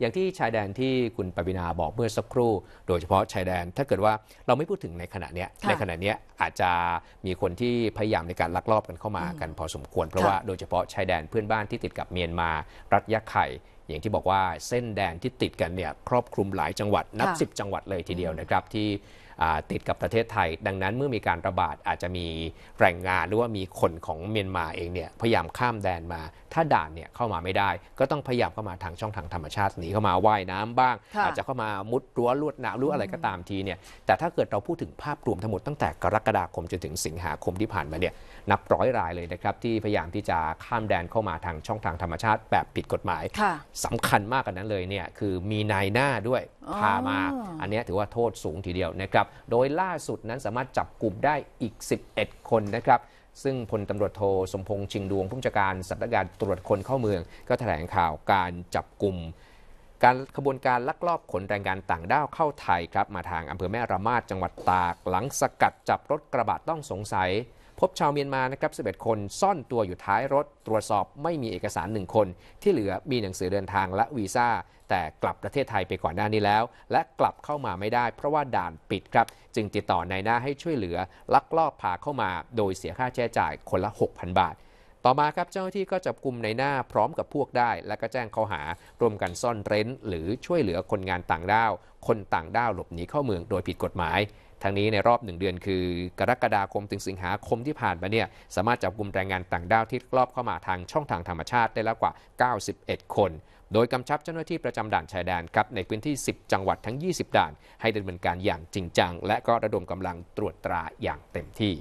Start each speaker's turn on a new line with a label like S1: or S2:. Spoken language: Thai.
S1: อย่างที่ชายแดนที่คุณปบินาบอกเมื่อสักครู่โดยเฉพาะชายแดนถ้าเกิดว่าเราไม่พูดถึงในขณะนี้ในขณะนี้อาจจะมีคนที่พยายามในการลักลอบกันเข้ามากันพอสมควรเพราะว่าโดยเฉพาะชายแดนเพื่อนบ้านที่ติดกับเมียนมารัฐยะไข่อย่างที่บอกว่าเส้นแดนที่ติดกันเนี่ยครอบคลุมหลายจังหวัดนับ 10 จังหวัดเลยทีเดียวนะครับที่ติดกับประเทศไทย ดังนั้นเมื่อมีการระบาดอาจจะมีแรงงานหรือว่ามีคนของเมียนมาเองเนี่ยพยายามข้ามแดนมา ถ้า ด่านเนี่ยเข้ามาไม่ได้ ก็ต้องพยายามเข้ามาทางช่องทางธรรมชาติหนีเข้ามาว่ายน้ำบ้างอาจจะเข้ามามุดรั้วลวดน้ำหรืออะไรก็ตามทีเนี่ยแต่ถ้าเกิดเราพูดถึงภาพรวมทั้งหมดตั้งแต่กรกฎาคมจนถึงสิงหาคมที่ผ่านมาเนี่ย นับร้อยรายเลยนะครับที่พยายามที่จะข้ามแดนเข้ามาทางช่องทางธรรมชาติแบบผิดกฎหมายสำคัญมากกว่านั้นเลยเนี่ย คือมีนายหน้าด้วยพามา อันนี้ถือว่าโทษสูงทีเดียวนะครับ โดยล่าสุดนั้นสามารถจับกลุ่มได้อีก 11 คนนะครับ ซึ่งพลตำรวจโท สมพงษ์ชิงดวงผู้จัดการสำนักงานตรวจคนเข้าเมือง ก็แถลงข่าวการจับกลุ่ม การขบวนการลักลอบขน แรงงานต่างด้าวเข้าไทยครับ มาทางอำเภอแม่ระมาดจังหวัดตากหลังสกัดจับรถกระบะต้องสงสัยพบชาวเมียนมา นะครับ 11 คนซ่อนตัวอยู่ท้ายรถตรวจสอบไม่มีเอกสารหนึ่งคน ที่เหลือมีหนังสือเดินทางและวีซ่าแต่กลับประเทศไทยไปก่อนหน้านี้แล้ว และกลับเข้ามาไม่ได้เพราะว่าด่านปิดครับ จึงติดต่อนายหน้าให้ช่วยเหลือลักลอบพาเข้ามาโดยเสียค่าใช้จ่ายคนละ 6,000 บาทต่อมาครับเจ้าหน้าที่ก็จับกลุ่มในหน้าพร้อมกับพวกได้และก็แจ้งข้อหาร่วมกันซ่อนเร้น หรือช่วยเหลือคนงานต่างด้าว คนต่างด้าวหลบหนีเข้าเมืองโดยผิดกฎหมาย ทั้งนี้ในรอบหนึ่งเดือนคือ กรกฎาคมถึงสิงหาคมที่ผ่านมาเนี่ยสามารถจับกลุ่มแรงงานต่างด้าวที่ลอบเข้ามาทางช่องทางธรรมชาติได้แล้วกว่า 91 คน โดยกำชับเจ้าหน้าที่ประจำด่านชายแดนครับในพื้นที่ 10 จังหวัดทั้ง 20ด่าน ให้ดำเนินการอย่างจริงจังและก็ระดมกำลังตรวจตราอย่างเต็มที่